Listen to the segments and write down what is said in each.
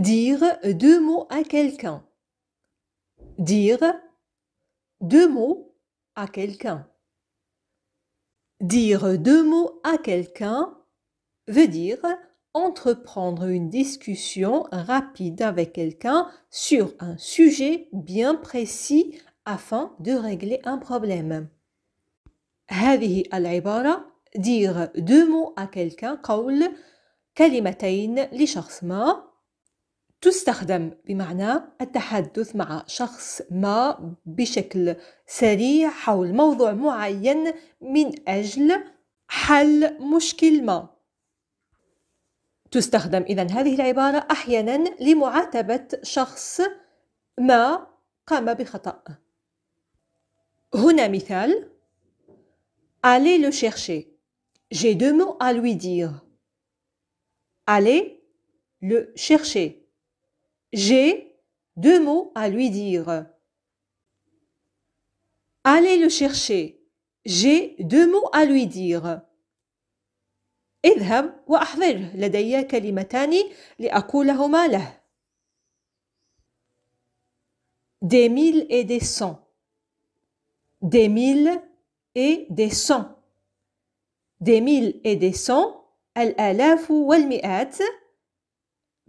Dire deux mots à quelqu'un. Dire deux mots à quelqu'un. Dire deux mots à quelqu'un veut dire entreprendre une discussion rapide avec quelqu'un sur un sujet bien précis afin de régler un problème. هذه dire deux mots à quelqu'un قول كلمتين لشخص تستخدم بمعنى التحدث مع شخص ما بشكل سريع حول موضوع معين من أجل حل مشكل ما تستخدم إذا هذه العبارة أحيانا لمعاتبة شخص ما قام بخطأ هنا مثال Allez le chercher. J'ai deux mots à lui dire. Allez le chercher. J'ai deux mots à lui dire. Allez le chercher. J'ai deux mots à lui dire. اذهب وأحضره لدي كلمتان لأقولهما له. Des mille et des cent. Des mille et des cent. Des mille et des cents. ou والمئات.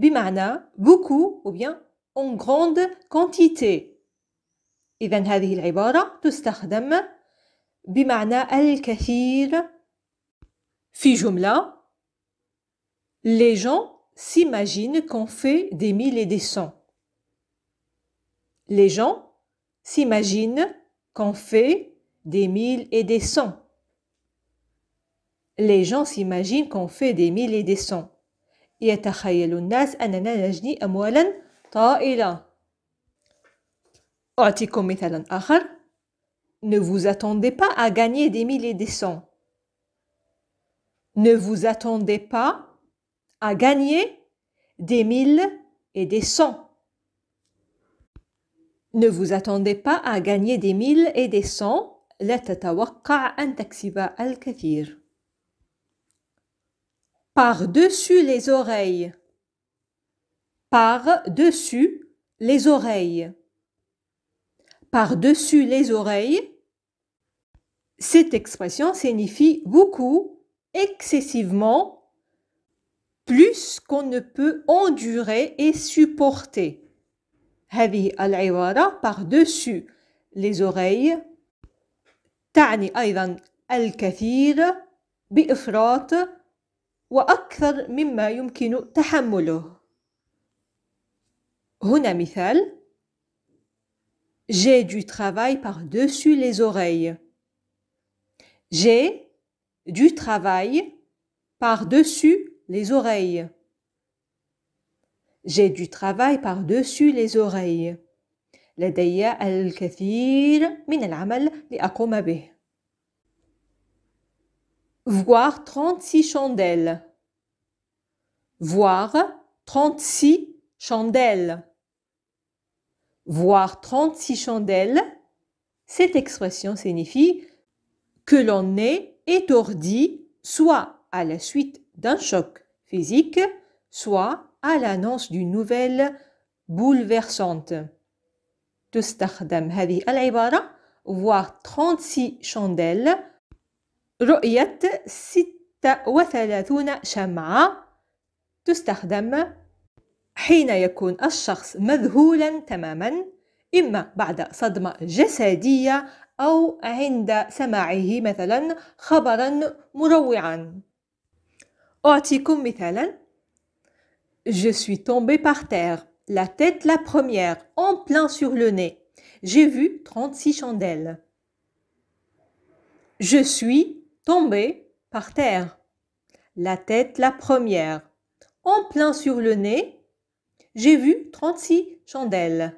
Bimana, beaucoup ou bien en grande quantité cette هذه العبارة تستخدم بمعنى الكثير في جملة Les gens s'imaginent qu'on fait des mille et des cents. Les gens s'imaginent qu'on fait des mille et des cents. Les gens s'imaginent qu'on fait des mille et des cents. Ne vous attendez pas à gagner des milliers des cents. Ne vous attendez pas à gagner des mille et des cents. Ne vous attendez pas à gagner des mille et des cents. لا تتوقع أن تكسب par-dessus les oreilles, par-dessus les oreilles, par-dessus les oreilles. Cette expression signifie beaucoup, excessivement, plus qu'on ne peut endurer et supporter. هذه العبارة par-dessus les oreilles تعني أيضا الكثير بإفراط وأكثر مما يمكن تحمله هنا مثال J'ai du travail par-dessus les oreilles. J'ai du travail par-dessus les oreilles. J'ai du travail par-dessus les oreilles. لدي الكثير من العمل لأقوم به. voir 36 chandelles. Voir 36 chandelles. Voir 36 chandelles, cette expression signifie que l'on est étourdi soit à la suite d'un choc physique, soit à l'annonce d'une nouvelle bouleversante. تستخدم هذه العبارة voir 36 chandelles رؤية ستة وثلاثون شمعة تستخدم حين يكون الشخص مذهولا تماما إما بعد صدمة جسدية أو عند سماعه مثلا خبرا مروعا أعطيكم مثالا Je suis tombé par terre, la tête la première, en plein sur le nez. J'ai vu 36 chandelles. Je suis tombé par terre, la tête la première, en plein sur le nez, j'ai vu 36 chandelles.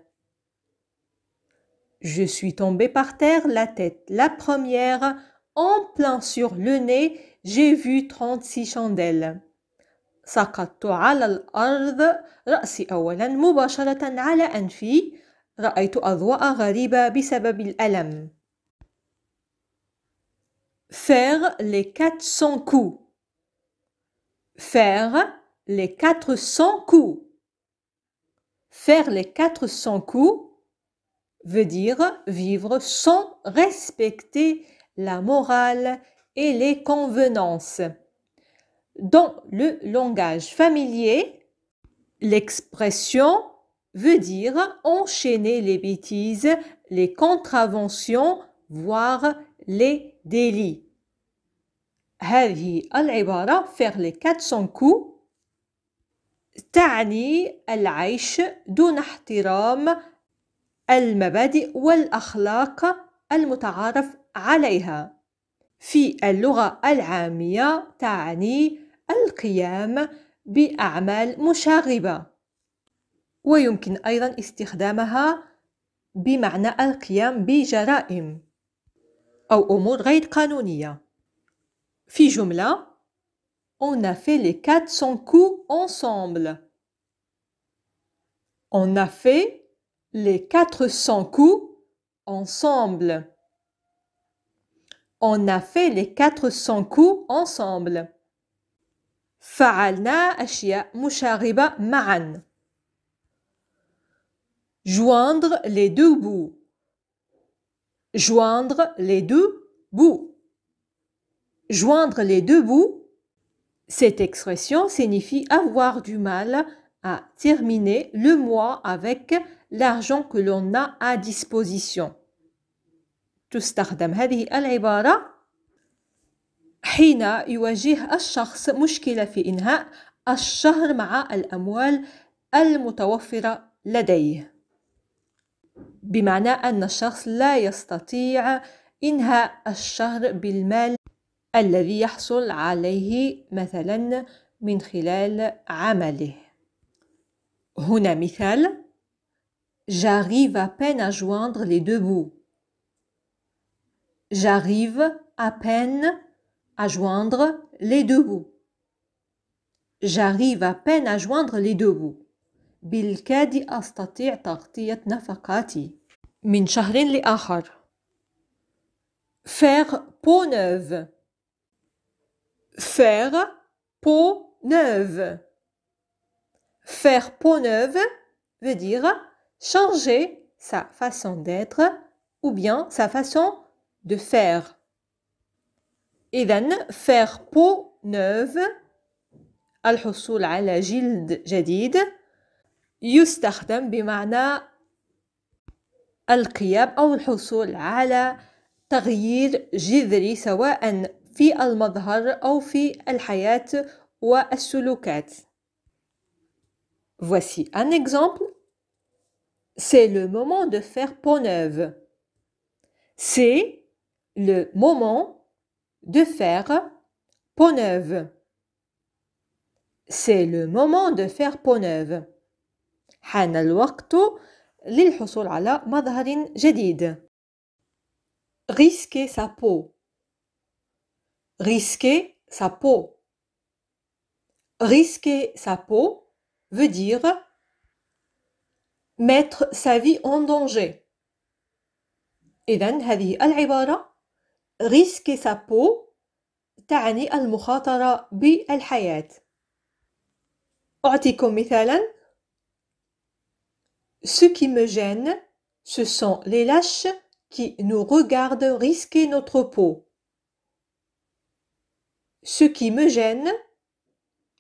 Je suis tombé par terre, la tête la première, en plein sur le nez, j'ai vu 36 chandelles. سقطت على الأرض رأسي أولا مباشرة على أنفي رأيت أضواء غريبة بسبب الألم Faire les 400 coups. Faire les 400 coups. Faire les 400 coups veut dire vivre sans respecter la morale et les convenances. Dans le langage familier, l'expression veut dire enchaîner les bêtises, les contraventions, voire les délits. هذه العبارة faire les 400 coups تعني العيش دون احترام المبادئ والأخلاق المتعارف عليها في اللغة العامية تعني القيام بأعمال مشاغبة ويمكن أيضا استخدامها بمعنى القيام بجرائم أو أمور غير قانونية Fijumla, On a fait les 400 coups ensemble. On a fait les 400 coups ensemble. On a fait les 400 coups ensemble. فعلنا ashia مشاغبة maan. Joindre les deux bouts. Joindre les deux bouts. Joindre les deux bouts, cette expression signifie avoir du mal à terminer le mois avec l'argent que l'on a à disposition. تستخدم هذه العبارة حين يواجه الشخص مشكلة في إنهاء الشهر مع الأموال المتوفرة لديه بمعنى أن الشخص لا يستطيع إنهاء الشهر بالمال الذي يحصل عليه مثلا من خلال عمله هنا مثال J'arrive à peine à joindre les deux bouts. J'arrive à peine à joindre les deux bouts. J'arrive à peine à joindre les deux bouts. بالكاد أستطيع تغطية نفقاتي من شهر لآخر. Faire peau neuve. Faire peau neuve. Faire peau neuve veut dire changer sa façon d'être ou bien sa façon de faire. then, faire peau neuve الحصول على جلد جديد يستخدم بمعنى القياب أو الحصول على تغيير جذري سواء في المظهر في والسلوكات. Voici un exemple. C'est le moment de faire peau neuve. C'est le moment de faire peau neuve. C'est le moment de faire peau neuve. حان الوقت للحصول على مظهر جديد. Risquer sa peau risquer sa peau. Risquer sa peau veut dire mettre sa vie en danger. Et إذن cette العبارة risquer sa peau تعني المخاطرة بالحياة. أعطيكم مثالا Ce qui me gêne, ce sont les lâches qui nous regardent risquer notre peau. Ce qui me gêne,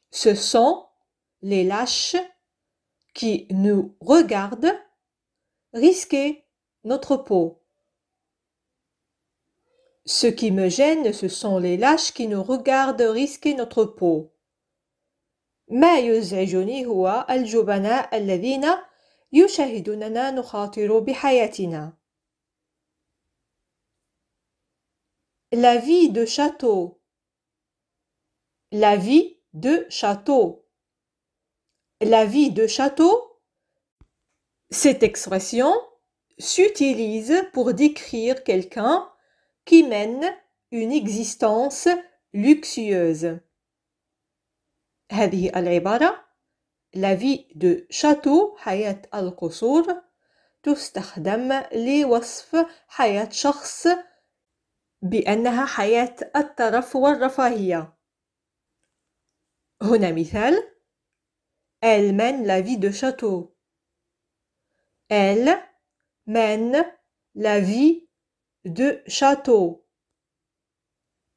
ce sont les lâches qui nous regardent risquer notre peau. Ce qui me gêne, ce sont les lâches qui nous regardent risquer notre peau. La vie de château la vie de château. La vie de château, cette expression s'utilise pour décrire quelqu'un qui mène une existence luxueuse. la vie de château هنا Elle mène la vie de château. Elle mène la vie de château.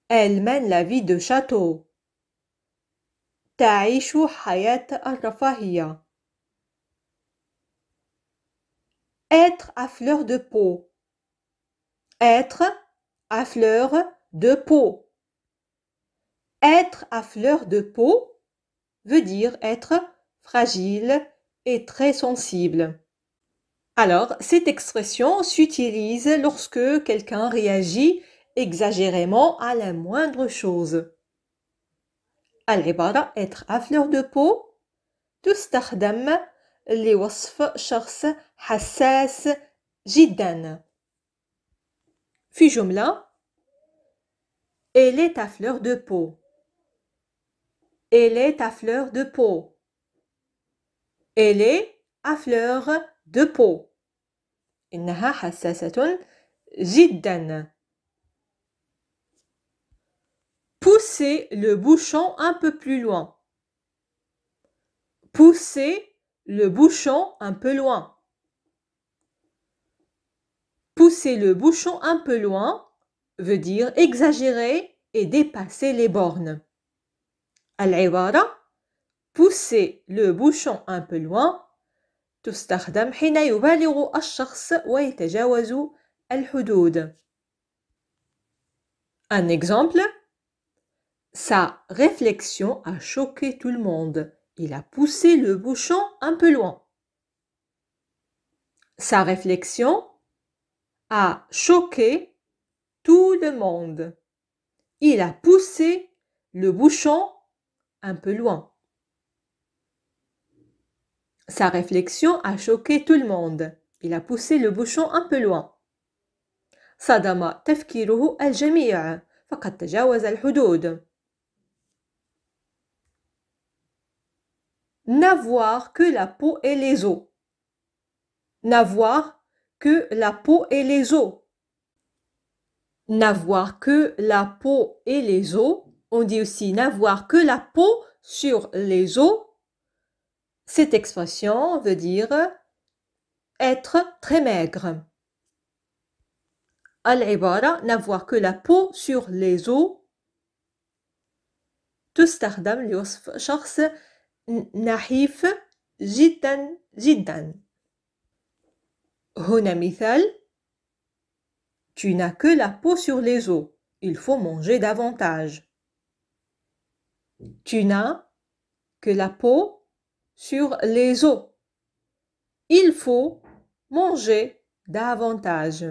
Elle mène la vie de château. تعيش hayat الرفاهية. Être à fleur de peau. Être à fleur de peau. Être à fleur de peau veut dire être fragile et très sensible. Alors, cette expression s'utilise lorsque quelqu'un réagit exagérément à la moindre chose. être à fleur de peau لوصف شخص حساس جدا Elle est à fleur de peau elle est à fleur de peau. Elle est à fleur de peau. Poussez le bouchon un peu plus loin. Poussez le bouchon un peu loin. Poussez le bouchon un peu loin veut dire exagérer et dépasser les bornes. العبارة pousser le bouchon un peu loin تستخدم حين يبالغ الشخص ويتجاوز الحدود. Un exemple Sa réflexion a choqué tout le monde. Il a poussé le bouchon un peu loin. Sa réflexion a choqué tout le monde. Il a poussé le bouchon un peu loin. Sa réflexion a choqué tout le monde. Il a poussé le bouchon un peu loin. al jami'a faqad al N'avoir que la peau et les os. N'avoir que la peau et les os. N'avoir que la peau et les os on dit aussi n'avoir que la peau sur les os. Cette expression veut dire être très maigre. Al-ibara, n'avoir que la peau sur les os. تستخدم لوصف شخص نحيف جدا جدا. هنا مثال Tu n'as que la peau sur les os. Il faut manger davantage. Tu n'as que la peau sur les os. Il faut manger davantage.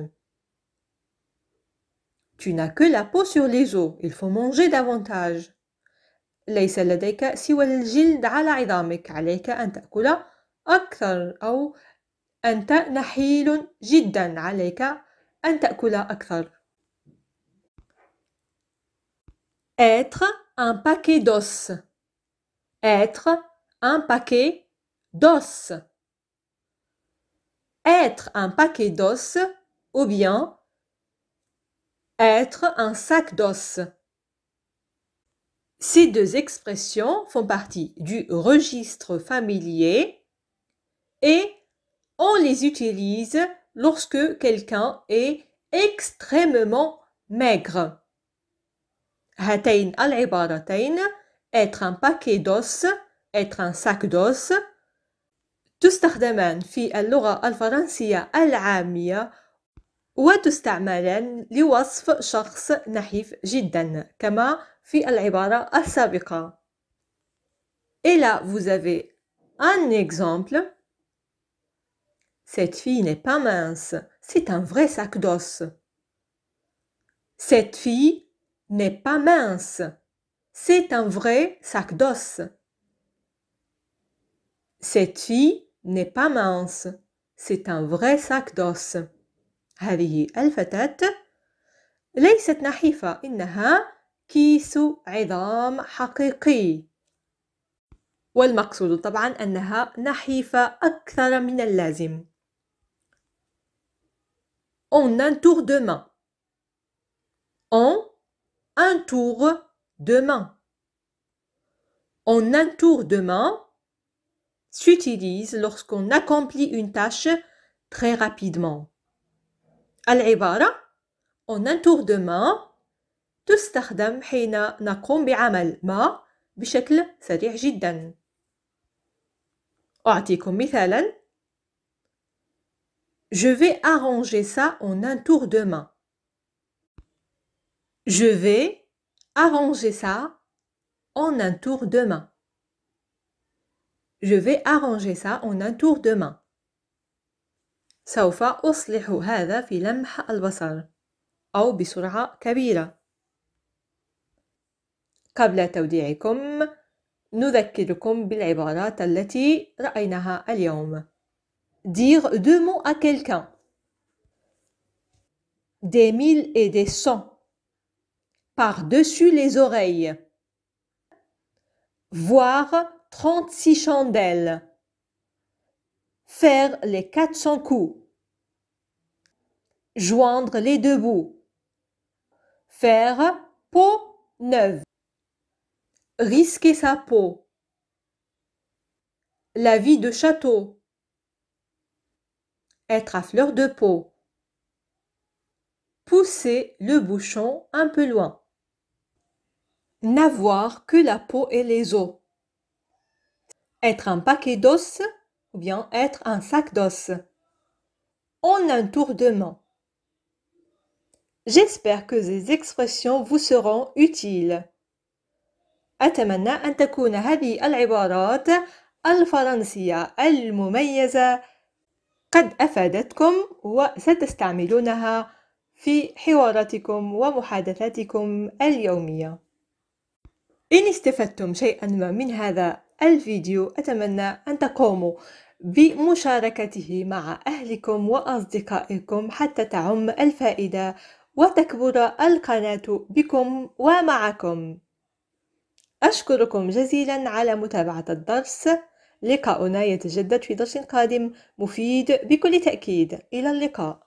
Tu n'as que la peau sur les os. Il faut manger davantage. ليس لديك سوى الجلد على عظامك عليك أن تأكل أكثر أو أنت نحيل جدا عليك أن تأكل أكثر être un paquet d'os. Être un paquet d'os. Être un paquet d'os ou bien être un sac d'os. Ces deux expressions font partie du registre familier et on les utilise lorsque quelqu'un est extrêmement maigre. هاتين العبارتين être un paquet d'os être un sac d'os تستخدمان في اللغة الفرنسية العامية وتستعملان لوصف شخص نحيف جدا كما في العبارة السابقة Et là, vous avez un exemple. Cette fille n'est pas mince, c'est un vrai sac d'os. Cette fille n'est pas mince. C'est un vrai sac d'os. Cette fille n'est pas mince. C'est un vrai sac d'os. هذه الفتاة ليست نحيفة إنها كيس عظام حقيقي والمقصود طبعا أنها نحيفة أكثر من اللازم On un tour de On un tour de main. un tour de main s'utilise lorsqu'on accomplit une tâche très rapidement. Al-Ibara, on un tour de main تستخدم حين نقوم بعمل ما بشكل سريع جدا. Je vais arranger ça en un tour de main. Je vais arranger ça en un tour de main. Je vais arranger ça en un tour de main. سوف أصلح هذا في لمح البصر أو بسرعة كبيرة. قبل توديعكم نذكركم بالعبارات التي رأيناها اليوم. Dire deux mots à quelqu'un. Des mille et des cents par-dessus les oreilles. Voir 36 chandelles. Faire les 400 coups. Joindre les deux bouts. Faire peau neuve. Risquer sa peau. La vie de château. Être à fleur de peau. Pousser le bouchon un peu loin n'avoir que la peau et les os. Être un paquet d'os ou bien être un sac d'os. En un tour de main. J'espère que ces expressions vous seront utiles. أتمنى أن تكون هذه العبارات الفرنسية المميزة قد أفادتكم وستستعملونها في حواراتكم ومحادثاتكم اليومية إن استفدتم شيئا ما من هذا الفيديو أتمنى أن تقوموا بمشاركته مع أهلكم وأصدقائكم حتى تعم الفائدة وتكبر القناة بكم ومعكم أشكركم جزيلا على متابعة الدرس لقاؤنا يتجدد في درس قادم مفيد بكل تأكيد إلى اللقاء